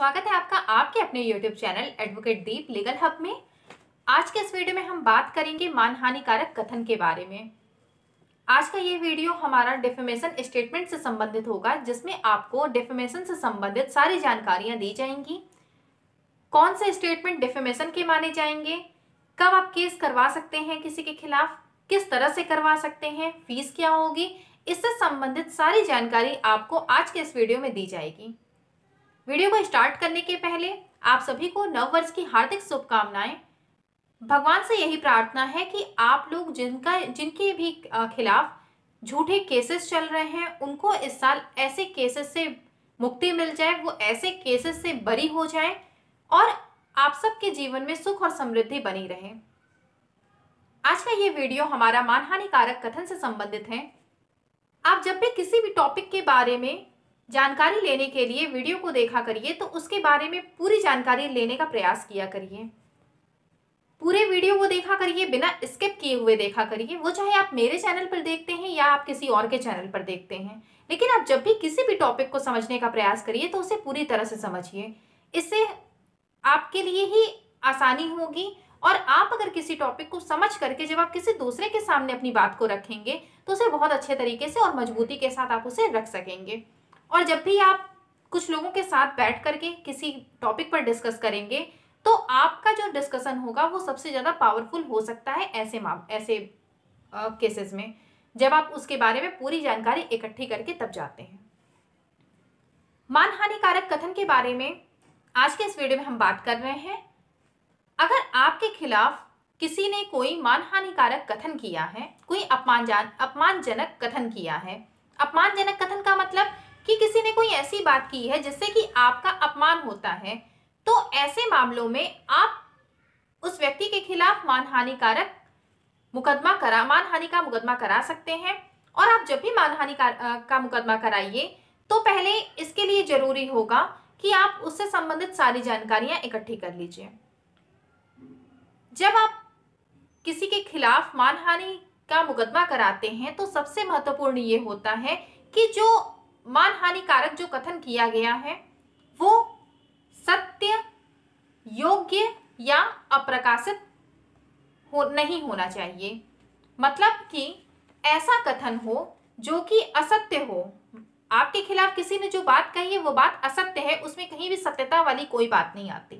स्वागत है आपका आपके अपने YouTube channel advocate Deep legal hub में आज के इस वीडियो में हम बात करेंगे मानहानिकारक कथन के बारे में आज का ये वीडियो हमारा डिफेमेशन स्टेटमेंट से संबंधित होगा जिसमें आपको डिफेमेशन से संबंधित सारी जानकारियां दी जाएंगी कौन से स्टेटमेंट डिफेमेशन के माने जाएंगे कब आप केस करवा सकते हैं किसी के खिलाफ किस तरह से करवा सकते हैं फीस क्या होगी इससे संबंधित सारी जानकारी आपको आज के इस वीडियो में दी जाएगी वीडियो को स्टार्ट करने के पहले आप सभी को नव वर्ष की हार्दिक शुभकामनाएं भगवान से यही प्रार्थना है कि आप लोग जिनका जिनके भी खिलाफ झूठे केसेस चल रहे हैं उनको इस साल ऐसे केसेस से मुक्ति मिल जाए वो ऐसे केसेस से बरी हो जाए और आप सबके जीवन में सुख और समृद्धि बनी रहे आज का ये वीडियो हमारा मानहानिकारक कथन से संबंधित है आप जब भी किसी भी टॉपिक के बारे में जानकारी लेने के लिए वीडियो को देखा करिए तो उसके बारे में पूरी जानकारी लेने का प्रयास किया करिए पूरे वीडियो को देखा करिए बिना स्किप किए हुए देखा करिए वो चाहे आप मेरे चैनल पर देखते हैं या आप किसी और के चैनल पर देखते हैं लेकिन आप जब भी किसी भी टॉपिक को समझने का प्रयास करिए तो उसे पूरी तरह से समझिए इससे आपके लिए ही आसानी होगी और आप अगर किसी टॉपिक को समझ करके जब आप किसी दूसरे के सामने अपनी बात को रखेंगे तो उसे बहुत अच्छे तरीके से और मजबूती के साथ आप उसे रख सकेंगे और जब भी आप कुछ लोगों के साथ बैठ करके किसी टॉपिक पर डिस्कस करेंगे तो आपका जो डिस्कशन होगा वो सबसे ज़्यादा पावरफुल हो सकता है ऐसे माम ऐसे केसेस में जब आप उसके बारे में पूरी जानकारी इकट्ठी करके तब जाते हैं मान हानिकारक कथन के बारे में आज के इस वीडियो में हम बात कर रहे हैं अगर आपके खिलाफ किसी ने कोई मान हानिकारक कथन किया है कोई अपमानजान अपमानजनक कथन किया है अपमानजनक कथन का मतलब कि किसी ने कोई ऐसी बात की है जिससे कि आपका अपमान होता है तो ऐसे मामलों में आप उस व्यक्ति के खिलाफ मानहानिकारक मुकदमा करा मानहानि का मुकदमा करा सकते हैं और आप जब भी मानहानि का, का मुकदमा कराइए तो पहले इसके लिए जरूरी होगा कि आप उससे संबंधित सारी जानकारियां इकट्ठी कर लीजिए जब आप किसी के खिलाफ मानहानि का मुकदमा कराते हैं तो सबसे महत्वपूर्ण ये होता है कि जो मान हानिकारक जो कथन किया गया है वो सत्य योग्य या अप्रकाशित हो नहीं होना चाहिए मतलब कि ऐसा कथन हो जो कि असत्य हो आपके खिलाफ किसी ने जो बात कही है वो बात असत्य है उसमें कहीं भी सत्यता वाली कोई बात नहीं आती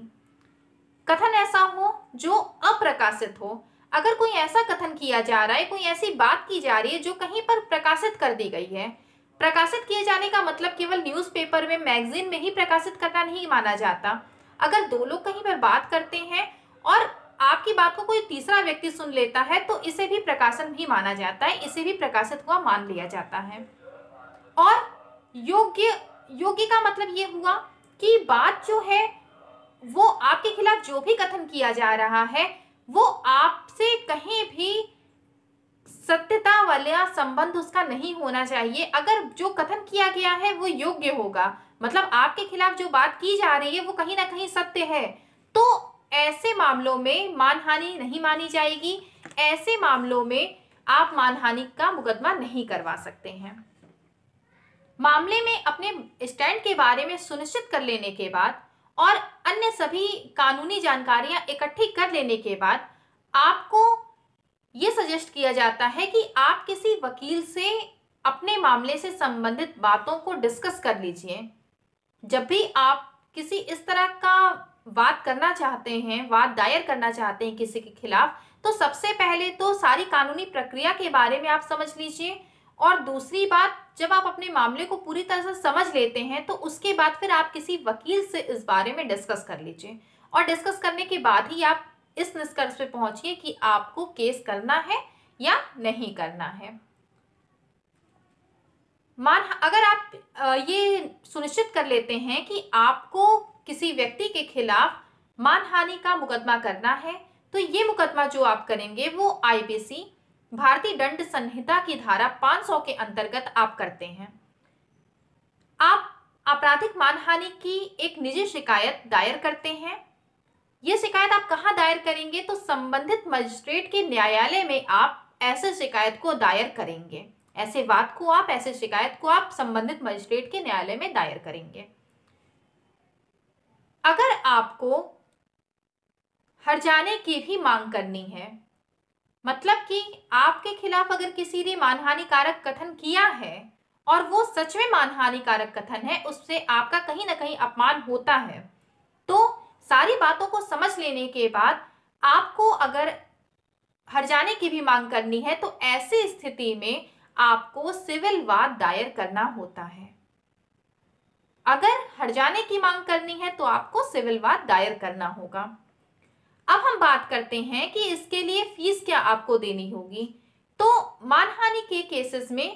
कथन ऐसा हो जो अप्रकाशित हो अगर कोई ऐसा कथन किया जा रहा है कोई ऐसी बात की जा रही है जो कहीं पर प्रकाशित कर दी गई है प्रकाशित किए जाने का मतलब केवल न्यूज़पेपर में मैगजीन में ही प्रकाशित करना नहीं माना जाता अगर दो लोग कहीं पर बात करते हैं और आपकी बात को कोई तीसरा व्यक्ति सुन लेता है तो इसे भी प्रकाशन भी माना जाता है इसे भी प्रकाशित हुआ मान लिया जाता है और योग्य योग्य का मतलब ये हुआ कि बात जो है वो आपके खिलाफ जो भी कथन किया जा रहा है वो आपसे कहीं भी सत्यता वाला संबंध उसका नहीं होना चाहिए अगर जो कथन किया गया है वो योग्य होगा मतलब आपके खिलाफ जो बात की जा रही है वो कहीं ना कहीं सत्य है तो ऐसे मामलों में मानहानि नहीं मानी जाएगी ऐसे मामलों में आप मानहानि का मुकदमा नहीं करवा सकते हैं मामले में अपने स्टैंड के बारे में सुनिश्चित कर लेने के बाद और अन्य सभी कानूनी जानकारियां इकट्ठी कर लेने के बाद आपको ये सजेस्ट किया जाता है कि आप किसी वकील से अपने मामले से संबंधित बातों को डिस्कस कर लीजिए जब भी आप किसी इस तरह का बात करना चाहते हैं वाद दायर करना चाहते हैं किसी के खिलाफ तो सबसे पहले तो सारी कानूनी प्रक्रिया के बारे में आप समझ लीजिए और दूसरी बात जब आप अपने मामले को पूरी तरह से समझ लेते हैं तो उसके बाद फिर आप किसी वकील से इस बारे में डिस्कस कर लीजिए और डिस्कस करने के बाद ही आप इस निष्कर्ष पे पहुंचिए कि आपको केस करना है या नहीं करना है मान अगर आप ये सुनिश्चित कर लेते हैं कि आपको किसी व्यक्ति के खिलाफ मानहानि का मुकदमा करना है तो ये मुकदमा जो आप करेंगे वो आईपीसी भारतीय दंड संहिता की धारा 500 के अंतर्गत आप करते हैं आप आपराधिक मानहानि की एक निजी शिकायत दायर करते हैं ये शिकायत आप कहाँ दायर करेंगे तो संबंधित मजिस्ट्रेट के न्यायालय में आप ऐसे शिकायत को दायर करेंगे ऐसे बात को आप ऐसे शिकायत को आप संबंधित मजिस्ट्रेट के न्यायालय में दायर करेंगे अगर आपको जाने की भी मांग करनी है मतलब कि आपके खिलाफ अगर किसी ने मानहानिकारक कथन किया है और वो सच में मानहानिकारक कथन है उससे आपका कहीं ना कहीं अपमान होता है तो सारी बातों को समझ लेने के बाद आपको अगर हर जाने की भी मांग करनी है तो ऐसी स्थिति में आपको सिविल वाद दायर करना होता है अगर हर जाने की मांग करनी है तो आपको सिविल वाद दायर करना होगा अब हम बात करते हैं कि इसके लिए फीस क्या आपको देनी होगी तो मानहानि के केसेस में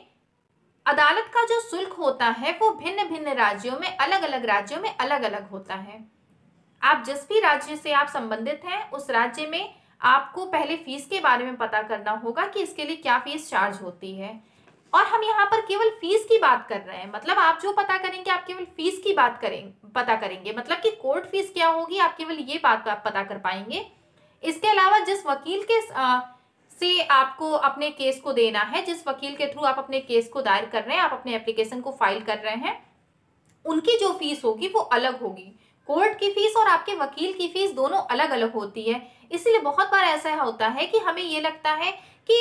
अदालत का जो शुल्क होता है वो भिन्न भिन्न राज्यों में अलग अलग राज्यों में अलग अलग होता है आप जिस भी राज्य से आप संबंधित हैं उस राज्य में आपको पहले फीस के बारे में पता करना होगा कि इसके लिए क्या फीस चार्ज होती है और हम यहाँ पर केवल फीस की बात कर रहे हैं मतलब आप जो पता करेंगे आप केवल फीस की बात करें पता करेंगे मतलब कि कोर्ट फीस क्या होगी आप केवल ये बात आप पता कर पाएंगे इसके अलावा जिस वकील के आ, से आपको अपने केस को देना है जिस वकील के थ्रू आप अपने केस को दायर कर रहे हैं आप अपने एप्लीकेशन को फाइल कर रहे हैं उनकी जो फीस होगी वो अलग होगी कोर्ट की फीस और आपके वकील की फीस दोनों अलग अलग होती है इसलिए बहुत बार ऐसा होता है कि हमें ये लगता है कि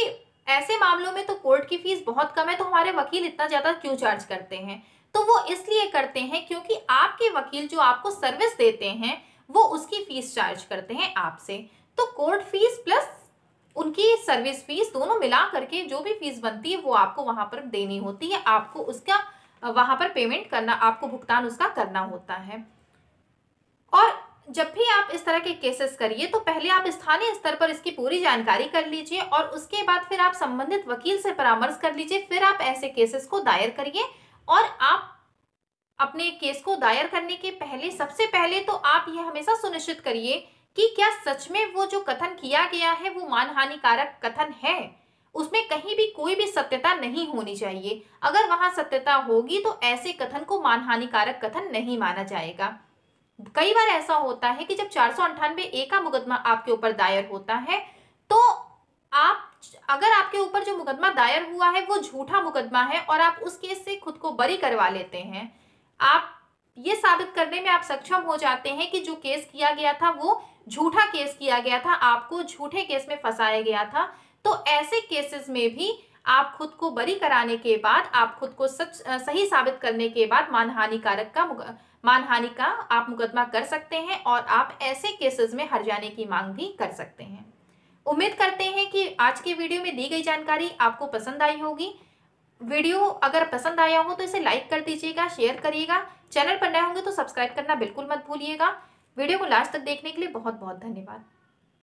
ऐसे मामलों में तो कोर्ट की फीस बहुत कम है तो हमारे वकील इतना ज़्यादा क्यों चार्ज करते हैं तो वो इसलिए करते हैं क्योंकि आपके वकील जो आपको सर्विस देते हैं वो उसकी फीस चार्ज करते हैं आपसे तो कोर्ट फीस प्लस उनकी सर्विस फीस दोनों मिला करके जो भी फीस बनती है वो आपको वहां पर देनी होती है आपको उसका वहाँ पर पेमेंट करना आपको भुगतान उसका करना होता है और जब भी आप इस तरह के केसेस करिए तो पहले आप स्थानीय स्तर पर इसकी पूरी जानकारी कर लीजिए और उसके बाद फिर आप संबंधित वकील से परामर्श कर लीजिए फिर आप ऐसे केसेस को दायर करिए और आप अपने केस को दायर करने के पहले सबसे पहले तो आप यह हमेशा सुनिश्चित करिए कि क्या सच में वो जो कथन किया गया है वो मानहानिकारक कथन है उसमें कहीं भी कोई भी सत्यता नहीं होनी चाहिए अगर वहां सत्यता होगी तो ऐसे कथन को मानहानिकारक कथन नहीं माना जाएगा कई बार ऐसा होता है कि जब चार सौ अंठानवे ए का मुकदमा आपके ऊपर दायर होता है तो आप अगर आपके ऊपर जो मुकदमा दायर हुआ है वो झूठा मुकदमा है और आप उस केस से खुद को बरी करवा लेते हैं आप ये साबित करने में आप सक्षम हो जाते हैं कि जो केस किया गया था वो झूठा केस किया गया था आपको झूठे केस में फंसाया गया था तो ऐसे केसेस में भी आप खुद को बरी कराने के बाद आप खुद को सच सही साबित करने के बाद मानहानिकारक का मानहानि का आप मुकदमा कर सकते हैं और आप ऐसे केसेस में हर जाने की मांग भी कर सकते हैं उम्मीद करते हैं कि आज के वीडियो में दी गई जानकारी आपको पसंद आई होगी वीडियो अगर पसंद आया हो तो इसे लाइक कर दीजिएगा शेयर करिएगा चैनल पर नए होंगे तो सब्सक्राइब करना बिल्कुल मत भूलिएगा वीडियो को लास्ट तक देखने के लिए बहुत बहुत धन्यवाद